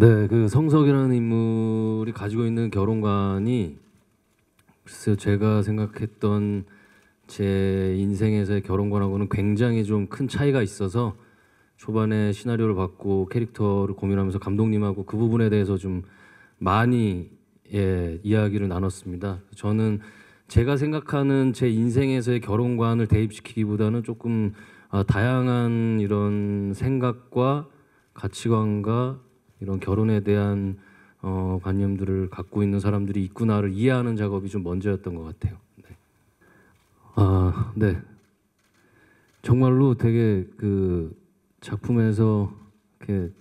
네, 그 성석이라는 인물이 가지고 있는 결혼관이 글쎄요, 제가 생각했던 제 인생에서의 결혼관하고는 굉장히 좀 큰 차이가 있어서 초반에 시나리오를 받고 캐릭터를 고민하면서 감독님하고 그 부분에 대해서 좀 많이 예, 이야기를 나눴습니다. 저는 제가 생각하는 제 인생에서의 결혼관을 대입시키기보다는 조금 아, 다양한 이런 생각과 가치관과 이런 결혼에 대한 어, 관념들을 갖고 있는 사람들이 있구나를 이해하는 작업이 좀 먼저였던 것 같아요. 네. 아, 네. 정말로 되게 그 작품에서 이렇게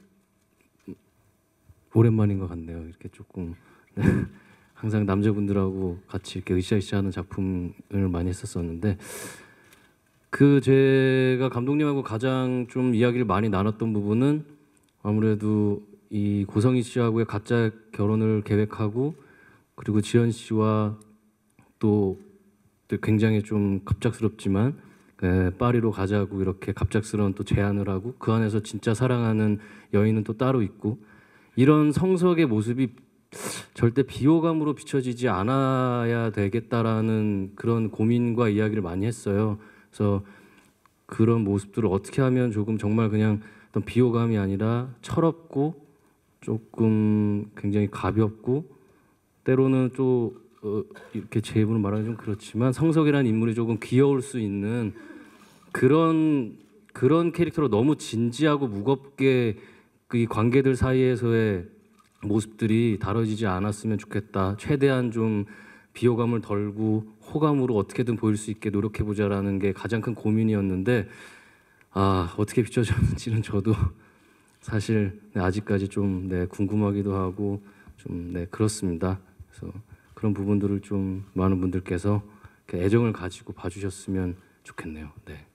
오랜만인 것 같네요. 이렇게 조금 네. 항상 남자분들하고 같이 이렇게 으쌰으쌰하는 작품을 많이 했었었는데 그 제가 감독님하고 가장 좀 이야기를 많이 나눴던 부분은 아무래도 이 고성희 씨하고의 가짜 결혼을 계획하고 그리고 지연 씨와 또, 굉장히 좀 갑작스럽지만 예, 파리로 가자고 이렇게 갑작스러운 또 제안을 하고 그 안에서 진짜 사랑하는 여인은 또 따로 있고 이런 성석의 모습이 절대 비호감으로 비춰지지 않아야 되겠다라는 그런 고민과 이야기를 많이 했어요. 그래서 그런 모습들을 어떻게 하면 조금 정말 그냥 어떤 비호감이 아니라 철없고 조금 굉장히 가볍고 때로는 또 어, 이렇게 제 입으로 말하기 좀 그렇지만 성석이라는 인물이 조금 귀여울 수 있는 그런 그런 캐릭터로 너무 진지하고 무겁게 그이 관계들 사이에서의 모습들이 다뤄지지 않았으면 좋겠다. 최대한 좀 비호감을 덜고 호감으로 어떻게든 보일 수 있게 노력해 보자라는 게 가장 큰 고민이었는데 아 어떻게 비춰졌는지는 저도 사실 네, 아직까지 좀 네, 궁금하기도 하고 좀 네, 그렇습니다. 그래서 그런 부분들을 좀 많은 분들께서 애정을 가지고 봐주셨으면 좋겠네요. 네.